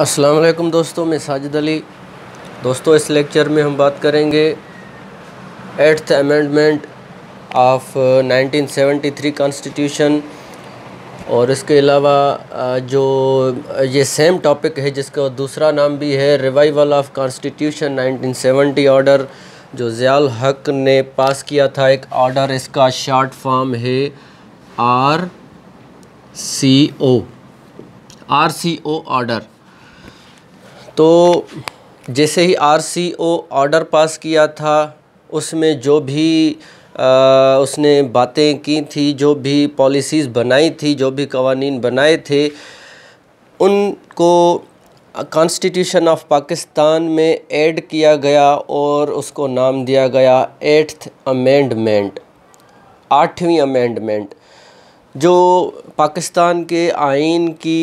अस्सलाम वालेकुम दोस्तों मैं साजिद अली दोस्तों इस लेक्चर में हम बात करेंगे एट्थ अमेंडमेंट ऑफ 1973 कॉन्स्टिट्यूशन और इसके अलावा जो ये सेम टॉपिक है जिसका दूसरा नाम भी है रिवाइवल ऑफ कॉन्स्टिट्यूशन 1970 ऑर्डर जो ज़ियाल हक ने पास किया था एक ऑर्डर इसका शॉर्ट फॉर्म है R C O R C O order तो जैसे ही आरसीओ ऑर्डर पास किया था उसमें जो भी आ, उसने बातें की थी जो भी पॉलिसीज़ बनाई थी जो भी कवानीन बनाए थे उनको कॉन्स्टिट्यूशन ऑफ पाकिस्तान में ऐड किया गया और उसको नाम दिया गया एट्थ अमेंडमेंट आठवीं अमेंडमेंट जो पाकिस्तान के आइन की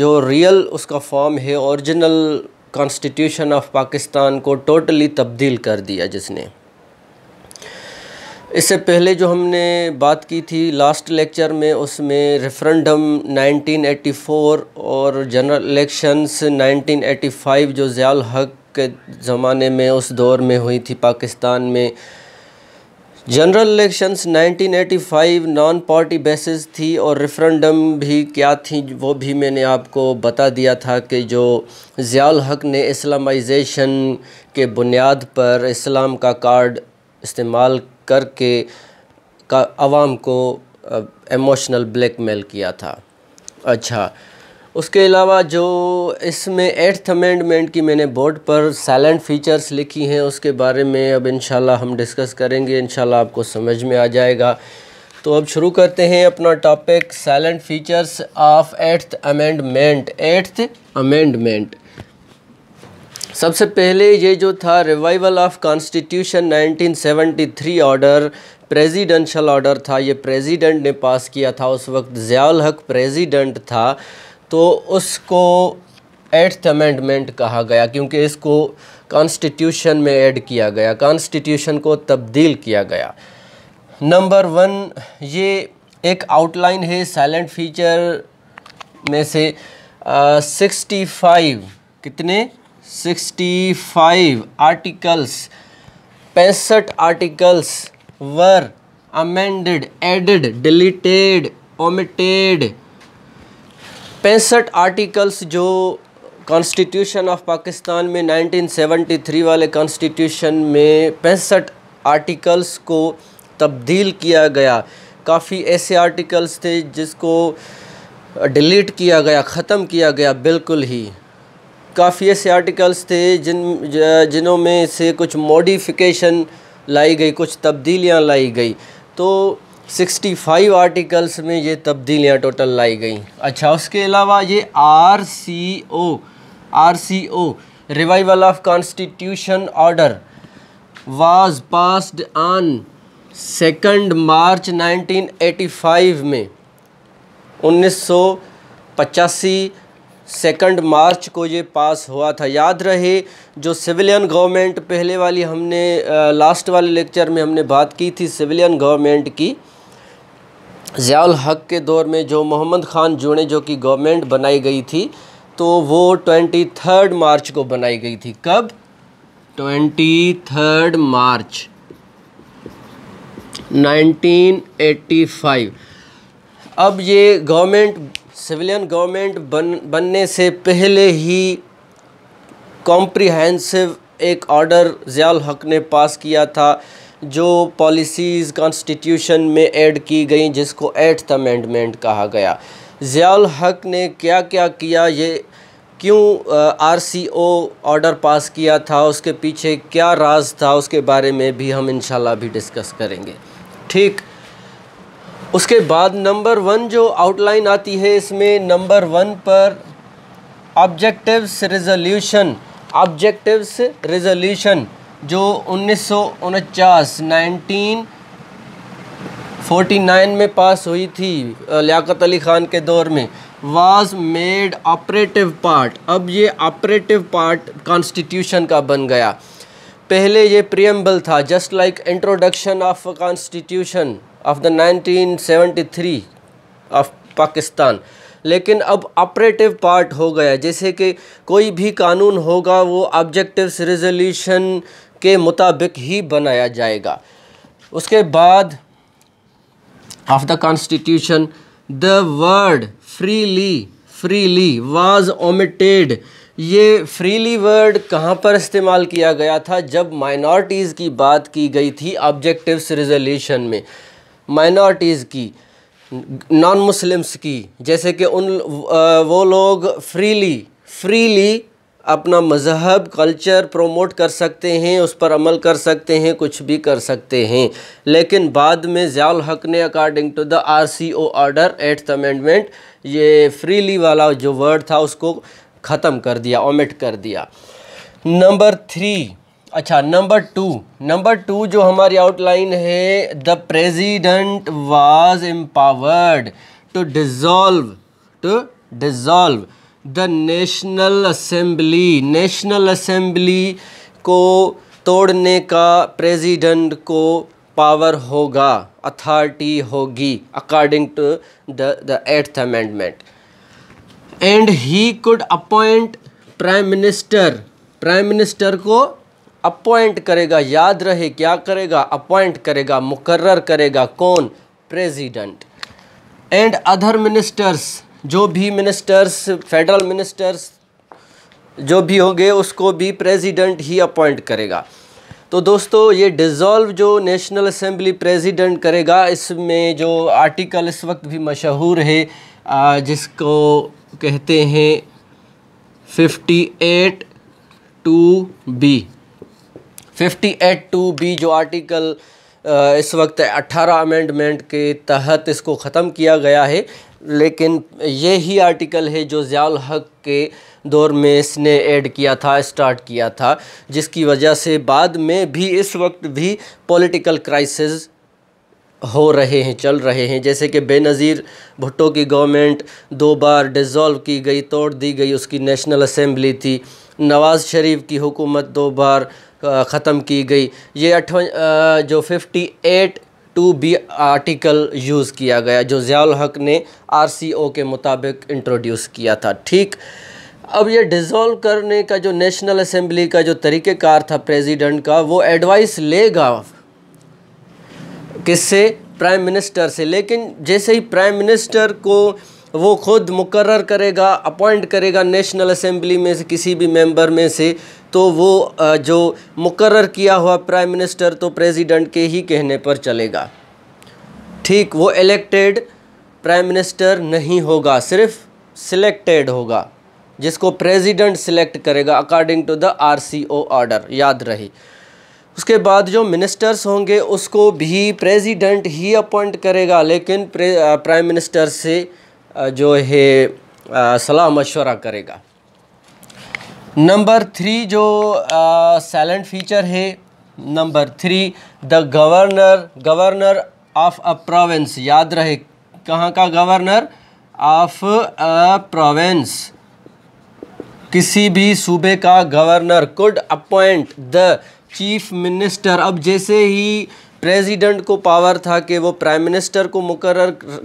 जो रियल उसका फॉर्म है ओरिजिनल कॉन्स्टिट्यूशन ऑफ पाकिस्तान को टोटली तब्दील कर दिया जिसने इससे पहले जो हमने बात की थी लास्ट लेक्चर में उसमें रेफरेंडम 1984 और जनरल इलेक्शंस 1985 जो ज़ियाल हक के ज़माने में उस दौर में हुई थी पाकिस्तान में general elections 1985 non party basis थी और रेफरेंडम भी क्या थी वो भी मैंने आपको बता दिया था कि जो ज़ियाल हक ने इस्लामाइजेशन के बुनियाद पर इस्लाम का कार्ड इस्तेमाल करके का आवाम को इमोशनल ब्लैकमेल किया था अच्छा उसके अलावा जो इसमें एट्थ अमेंडमेंट की मैंने बोर्ड पर साइलेंट फ़ीचर्स लिखी हैं उसके बारे में अब इन हम डिस्कस करेंगे इन आपको समझ में आ जाएगा तो अब शुरू करते हैं अपना topic silent features of eighth amendment eighth amendment सबसे पहले ये जो था revival of constitution 1973 order presidential order था ये प्रेसिडेंट ने पास किया था उस वक्त ज़ियाल हक प्रेसिडेंट था तो उसको एट्थ अमेंडमेंट कहा गया क्योंकि इसको कॉन्स्टिट्यूशन में ऐड किया गया कॉन्स्टिट्यूशन को तब्दील किया गया नंबर वन ये एक आउटलाइन है साइलेंट फीचर में से सिक्सटी फाइव कितने सिक्सटी फाइव आर्टिकल्स पैंसठ articles were amended added deleted omitted पैंसठ आर्टिकल्स जो कॉन्स्टिट्यूशन ऑफ पाकिस्तान में 1973 वाले कॉन्स्टिट्यूशन में पैंसठ आर्टिकल्स को तब्दील किया गया काफ़ी ऐसे आर्टिकल्स थे जिसको डिलीट किया गया ख़त्म किया गया बिल्कुल ही काफ़ी ऐसे आर्टिकल्स थे जिन जिनों में से कुछ मॉडिफिकेशन लाई गई कुछ तब्दीलियां लाई गई तो 65 आर्टिकल्स में ये तब्दीलियाँ टोटल लाई गई अच्छा उसके अलावा ये R C O R C O revival of constitution order was passed on second March 1985 में उन्नीस सौ पचासी सेकेंड मार्च को ये पास हुआ था याद रहे जो सिविलियन गवर्नमेंट पहले वाली हमने लास्ट वाले लेक्चर में हमने बात की थी सिविलियन गवर्नमेंट की ज़ियाल हक के दौर में जो मोहम्मद ख़ान जूने जो कि गवर्नमेंट बनाई गई थी तो वो ट्वेंटी थर्ड मार्च को बनाई गई थी कब ट्वेंटी थर्ड मार्च 1985 अब ये गवर्नमेंट सिविलियन गवर्नमेंट बन बनने से पहले ही कॉम्प्रिहेंसिव एक ऑर्डर ज़ियाल हक ने पास किया था जो पॉलिसीज़ कॉन्स्टिट्यूशन में ऐड की गई जिसको एट्थ अमेंडमेंट कहा गया ज़ियाल हक ने क्या क्या किया ये क्यों आरसीओ ऑर्डर पास किया था उसके पीछे क्या राज था उसके बारे में भी हम इंशाल्लाह भी डिस्कस करेंगे ठीक उसके बाद नंबर वन जो आउटलाइन आती है इसमें नंबर वन पर ऑब्जेक्टिव्स रेजोल्यूशन ऑब्जेक्टिव्स रिजोल्यूशन जो उन्नीस सौ में पास हुई थी लियाकत अली ख़ान के दौर में वाज मेड ऑपरेटिव पार्ट अब ये ऑपरेटिव पार्ट कॉन्स्टिट्यूशन का बन गया पहले ये प्रियम्बल था just like introduction of constitution of the 1973 of Pakistan लेकिन अब ऑपरेटिव पार्ट हो गया जैसे कि कोई भी कानून होगा वो ऑब्जेक्टिव्स रेजोल्यूशन के मुताबिक ही बनाया जाएगा उसके बाद of the constitution the word freely freely was omitted ये फ्रीली वर्ड कहाँ पर इस्तेमाल किया गया था जब माइनॉरिटीज़ की बात की गई थी ऑब्जेक्टिव्स रिजोल्यूशन में माइनॉरिटीज़ की नॉन मुस्लिम्स की जैसे कि उन वो लोग फ्रीली फ्रीली अपना मज़हब कल्चर प्रोमोट कर सकते हैं उस पर अमल कर सकते हैं कुछ भी कर सकते हैं लेकिन बाद में ज़ियाल हक ने according to the R C O order eighth amendment ये फ्रीली वाला जो वर्ड था उसको ख़त्म कर दिया ओमिट कर दिया नंबर थ्री अच्छा नंबर टू नंबर टू जो हमारी आउटलाइन है the president was empowered to dissolve to dissolve the national assembly national assembly को तोड़ने का प्रेसिडेंट को पावर होगा अथॉरिटी होगी according to the the eighth amendment and he could appoint prime minister prime minister को appoint करेगा याद रहे क्या करेगा अपॉइंट करेगा मुकर्र करेगा कौन प्रेसिडेंट एंड अदर मिनिस्टर्स जो भी मिनिस्टर्स फेडरल मिनिस्टर्स जो भी होंगे उसको भी प्रेसिडेंट ही अपॉइंट करेगा तो दोस्तों ये डिज़ोल्व जो नेशनल असेंबली प्रेसिडेंट करेगा इसमें जो आर्टिकल इस वक्त भी मशहूर है जिसको कहते हैं 58 टू बी 58 टू बी जो आर्टिकल इस वक्त 18 अमेंडमेंट के तहत इसको ख़त्म किया गया है लेकिन ये ही आर्टिकल है जो ज़ियाल हक के दौर में इसने ऐड किया था स्टार्ट किया था जिसकी वजह से बाद में भी इस वक्त भी पॉलिटिकल क्राइसिस हो रहे हैं चल रहे हैं जैसे कि बेनज़ीर भुट्टो की गवर्नमेंट दो बार डिज़ोल्व की गई तोड़ दी गई उसकी नेशनल असम्बली थी नवाज़ शरीफ की हुकूमत दो बार ख़त्म की गई ये अठवन जो fifty eight two B article use किया गया जो ज़ियाल हक ने ओ के मुताबिक इंट्रोड्यूस किया था ठीक अब ये डिज़ोल्व करने का जो नेशनल असम्बली का जो तरीक़ेकार था प्रेसिडेंट का वो एडवाइस लेगा किससे प्राइम मिनिस्टर से लेकिन जैसे ही प्राइम मिनिस्टर को वो ख़ुद मुकर करेगा अपॉइंट करेगा नेशनल असम्बली में से किसी भी मेंबर में से तो वो जो मुकर किया हुआ प्राइम मिनिस्टर तो प्रेसिडेंट के ही कहने पर चलेगा ठीक वो इलेक्टेड प्राइम मिनिस्टर नहीं होगा सिर्फ सिलेक्टेड होगा जिसको प्रेसिडेंट सिलेक्ट करेगा according to the R order याद रही उसके बाद जो मिनिस्टर्स होंगे उसको भी प्रेसिडेंट ही अपॉइंट करेगा लेकिन प्राइम मिनिस्टर से जो है सलाह मशवरा करेगा नंबर थ्री जो साइलेंट फीचर है number three the governor governor of a province याद रहे कहाँ का गवर्नर ऑफ अ प्रोविंस किसी भी सूबे का governor could appoint the chief minister अब जैसे ही प्रेसिडेंट को पावर था कि वो प्राइम मिनिस्टर को मुकर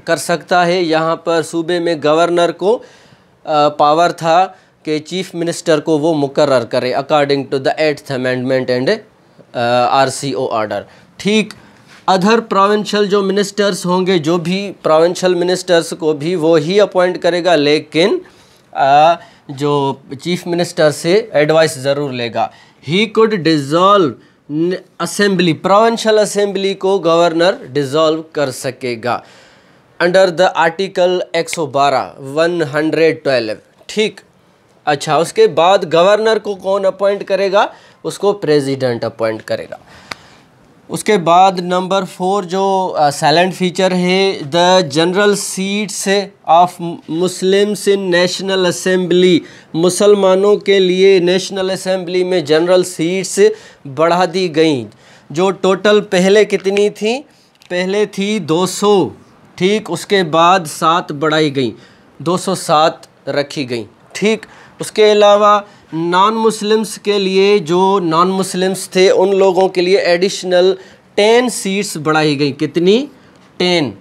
कर सकता है यहाँ पर सूबे में गवर्नर को पावर था कि चीफ मिनिस्टर को वो मुकर करे according to the eighth amendment and R C O order ठीक अधर प्रोविंशल जो मिनिस्टर्स होंगे जो भी प्रोविंशल मिनिस्टर्स को भी वो ही अपॉइंट करेगा लेकिन आ, जो चीफ मिनिस्टर से एडवाइस ज़रूर लेगा he could dissolve assembly provincial assembly को गवर्नर डिसॉल्व कर सकेगा अंडर द आर्टिकल 112 112 ठीक अच्छा उसके बाद गवर्नर को कौन अपॉइंट करेगा उसको प्रेसिडेंट अपॉइंट करेगा उसके बाद नंबर फोर जो साइलेंट फीचर है the general seats of Muslims in national assembly मुसलमानों के लिए नेशनल असेंबली में जनरल सीट्स बढ़ा दी गई जो टोटल पहले कितनी थी पहले थी 200 ठीक उसके बाद सात बढ़ाई गई 207 रखी गई ठीक उसके अलावा नॉन मुस्लिम्स के लिए जो नॉन मुस्लिम्स थे उन लोगों के लिए एडिशनल टेन सीट्स बढ़ाई गई कितनी टेन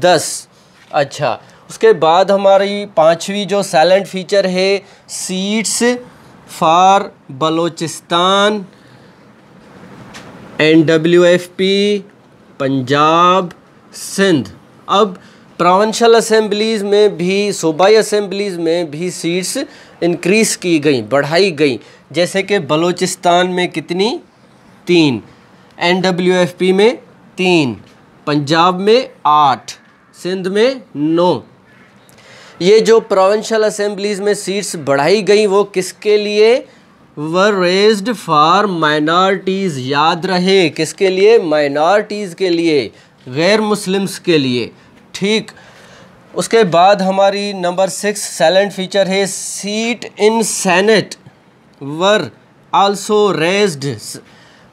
दस अच्छा उसके बाद हमारी पांचवी जो साइलेंट फीचर है seats for Baluchistan N W F P Punjab Sindh अब प्रोवेंशल असम्बलीज में भी सूबाई असम्बलीज में भी सीट्स इंक्रीज़ की गई बढ़ाई गई जैसे कि बलूचिस्तान में कितनी तीन एन डब्ल्यू एफ पी में तीन पंजाब में आठ सिंध में नौ ये जो प्रोवेंशल असेंबलीज़ में सीट्स बढ़ाई गई वो किसके लिए वर रेज्ड फॉर माइनॉरिटीज़ याद रहे किसके लिए माइनॉरिटीज़ के लिए गैर मुस्लिम्स के लिए ठीक उसके बाद हमारी नंबर सिक्स साइलेंट फीचर है seat in senate were also raised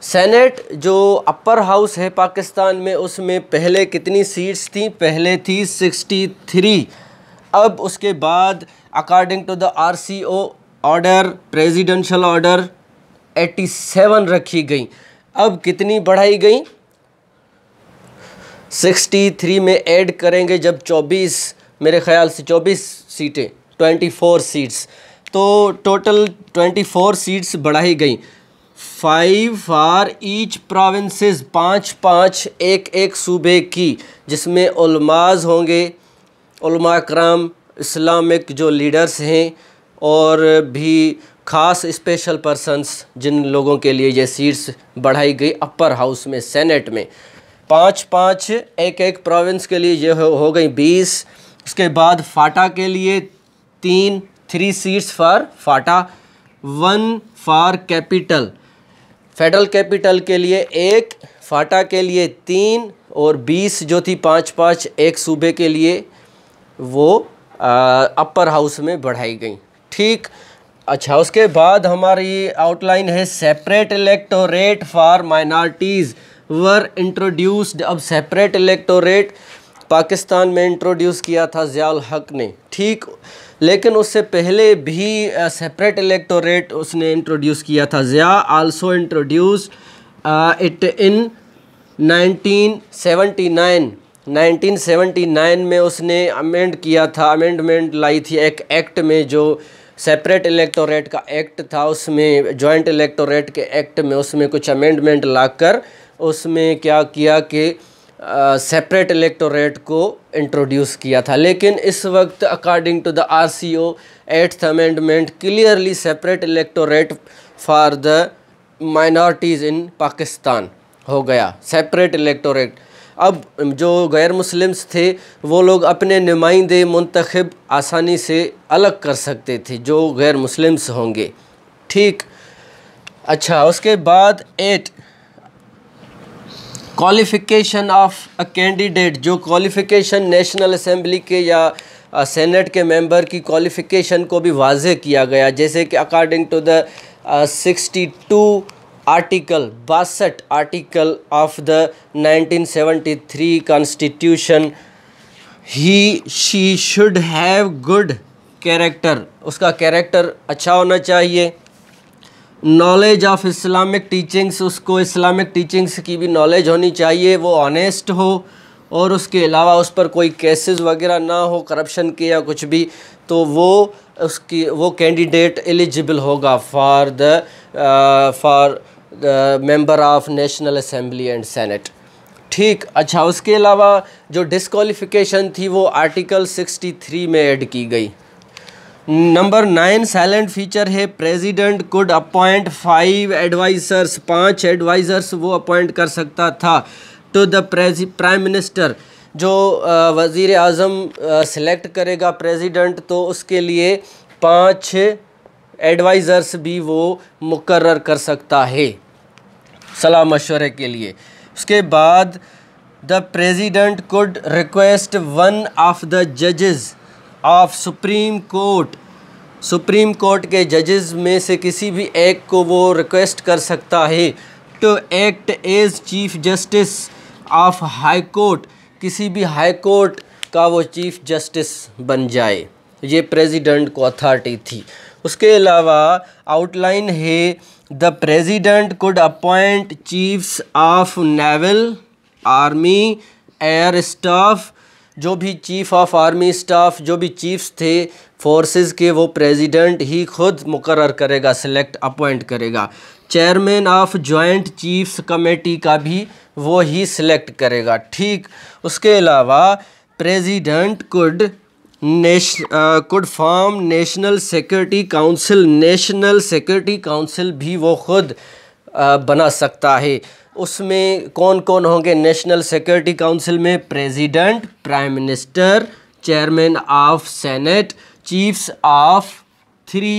senate जो अपर हाउस है पाकिस्तान में उसमें पहले कितनी सीट्स थी पहले थी सिक्सटी थ्री अब उसके बाद according to the R C O order presidential order eighty seven रखी गई अब कितनी बढ़ाई गई सिक्सटी थ्री में ऐड करेंगे जब चौबीस मेरे ख्याल से चौबीस सीटें ट्वेंटी फोर सीट्स तो टोटल ट्वेंटी फोर सीट्स बढ़ाई गई फाइव फार ईच प्रोविंसेस पाँच पाँच एक एक सूबे की जिसमें उलमाज होंगे उलमा कराम इस्लामिक जो लीडर्स हैं और भी ख़ास स्पेशल पर्सनस जिन लोगों के लिए ये सीट्स बढ़ाई गई अपर हाउस में सेनेट में पाँच पाँच एक एक प्रोविंस के लिए ये हो, गई बीस उसके बाद फाटा के लिए तीन three seats for FATA one for capital federal capital के लिए एक फाटा के लिए तीन और बीस जो थी पाँच पाँच एक सूबे के लिए वो आ, अपर हाउस में बढ़ाई गई ठीक अच्छा उसके बाद हमारी आउटलाइन है separate electorate for minorities were introduced अब सेपरेट इलेक्टोरेट पाकिस्तान में इंट्रोड्यूस किया था ज़ियाल हक ने ठीक लेकिन उससे पहले भी सेपरेट इलेक्टोरेट उसने इंट्रोड्यूस किया था Zia also introduce it in 1979 1979 में उसने अमेंड किया था अमेंडमेंट लाई थी एक एक्ट में जो सेपरेट इलेक्टोरेट का एक्ट था उसमें जॉइंट इलेक्टोरेट के एक्ट में उसमें कुछ अमेंडमेंट लाकर उसमें क्या किया कि सेपरेट इलेक्टोरेट को इंट्रोड्यूस किया था लेकिन इस वक्त according to the R C O eighth amendment clearly separate electorate for the minorities in Pakistan हो गया सेपरेट इलेक्टोरेट अब जो गैर मुस्लिम्स थे वो लोग अपने नुमाइंदे मंतखब आसानी से अलग कर सकते थे जो गैर मुस्लिम्स होंगे ठीक अच्छा उसके बाद eight qualification of a candidate जो क्वालिफ़िकेशन नेशनल असम्बली के या सेनेट uh, के मेंबर की क्वालिफ़िकेशन को भी वाज किया गया जैसे कि according to the 62 two article बासठ article of the 1973 constitution he she should have good character उसका कैरेक्टर अच्छा होना चाहिए नॉलेज ऑफ इस्लामिक टीचिंग्स उसको इस्लामिक टीचिंग्स की भी नॉलेज होनी चाहिए वो ऑनेस्ट हो और उसके अलावा उस पर कोई केसेस वगैरह ना हो करप्शन के या कुछ भी तो वो उसकी वो कैंडिडेट एलिजिबल होगा for the for the member of national assembly and senate ठीक अच्छा उसके अलावा जो डिसकॉलीफिकेशन थी वो आर्टिकल 63 में ऐड की गई नंबर नाइन साइलेंट फीचर है president could appoint five advisers पांच एडवाइजर्स वो अपॉइंट कर सकता था टू तो द प्राइम मिनिस्टर जो वज़ी अजम सेलेक्ट करेगा प्रेसिडेंट तो उसके लिए पांच एडवाइज़र्स भी वो मुकर कर सकता है सलाह मशवरे के लिए उसके बाद the president could request one of the जजेज़ of supreme court supreme court के जजेस में से किसी भी एक को वो रिक्वेस्ट कर सकता है to act as chief justice of high court किसी भी हाई कोर्ट का वो चीफ जस्टिस बन जाए ये प्रेसिडेंट को अथॉरिटी थी उसके अलावा आउटलाइन है the president could appoint chiefs of naval army air staff जो भी चीफ़ ऑफ आर्मी स्टाफ जो भी चीफ्स थे फोर्सेस के वो प्रेसिडेंट ही खुद मुकर करेगा सिलेक्ट अपॉइंट करेगा chairman of joint chiefs committee का भी वो ही सिलेक्ट करेगा ठीक उसके अलावा प्रेसिडेंट कुड नेश could form national security council national security council भी वो खुद बना सकता है उसमें कौन कौन होंगे नेशनल सिक्योरिटी काउंसिल में president prime minister chairman of senate chiefs of three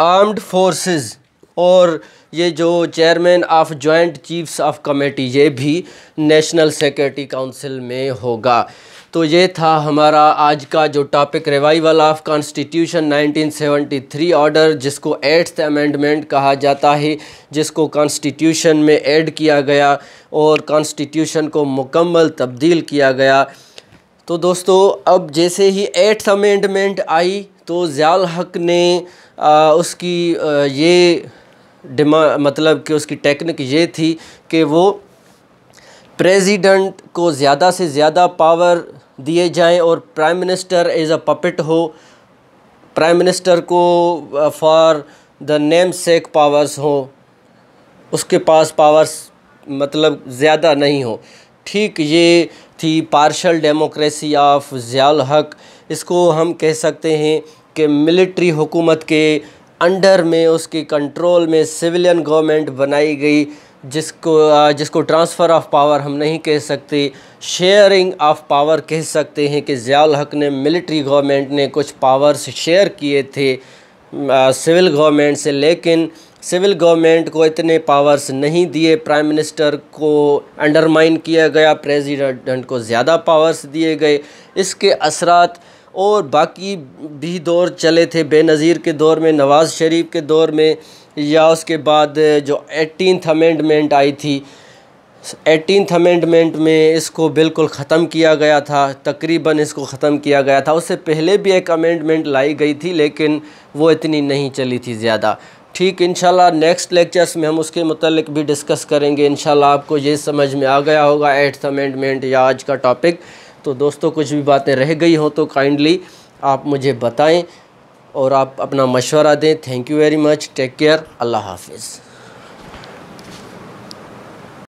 armed forces और ये जो chairman of joint chiefs of committee ये भी नेशनल सिक्योरिटी काउंसिल में होगा तो ये था हमारा आज का जो topic revival of constitution 1973 order जिसको एट्थ अमेंडमेंट कहा जाता है जिसको कॉन्स्टिट्यूशन में ऐड किया गया और कॉन्स्टिट्यूशन को मुकम्मल तब्दील किया गया तो दोस्तों अब जैसे ही एट्थ अमेंडमेंट आई तो ज़ियाल हक ने आ, उसकी आ, ये डिमा मतलब कि उसकी टेक्निक ये थी कि वो प्रेसिडेंट को ज़्यादा से ज़्यादा पावर दिए जाएं और prime minister as a puppet हो प्राइम मिनिस्टर को for the namesake powers हो उसके पास पावर्स मतलब ज़्यादा नहीं हो ठीक ये थी पार्शल डेमोक्रेसी ऑफ ज़ियाल हक इसको हम कह सकते हैं कि मिलिट्री हुकूमत के अंडर में उसके कंट्रोल में सिविलियन गवर्नमेंट बनाई गई जिसको जिसको ट्रांसफ़र ऑफ पावर हम नहीं कह सकते शेयरिंग ऑफ पावर कह सकते हैं कि ज़ियाल हक ने मिलिट्री गवर्नमेंट ने कुछ पावर्स शेयर किए थे सिविल गवर्नमेंट से लेकिन सिविल गवर्नमेंट को इतने पावर्स नहीं दिए प्राइम मिनिस्टर को अंडरमाइन किया गया प्रेसिडेंट को ज़्यादा पावर्स दिए गए इसके असरात और बाकी भी दौर चले थे बेनज़ीर के दौर में नवाज़ शरीफ के दौर में या उसके बाद जो एटीन अमेंडमेंट आई थी एटीन अमेंडमेंट में इसको बिल्कुल ख़त्म किया गया था तकरीबन इसको ख़त्म किया गया था उससे पहले भी एक अमेंडमेंट लाई गई थी लेकिन वो इतनी नहीं चली थी ज़्यादा ठीक इन नेक्स्ट लेक्चर्स में हम उसके मतलब भी डिस्कस करेंगे इन आपको ये समझ में आ गया होगा एट्थ अमेंडमेंट या आज का टॉपिक तो दोस्तों कुछ भी बातें रह गई हो तो काइंडली आप मुझे बताएं और आप अपना मशवरा दें thank you very much take care अल्लाह हाफिज़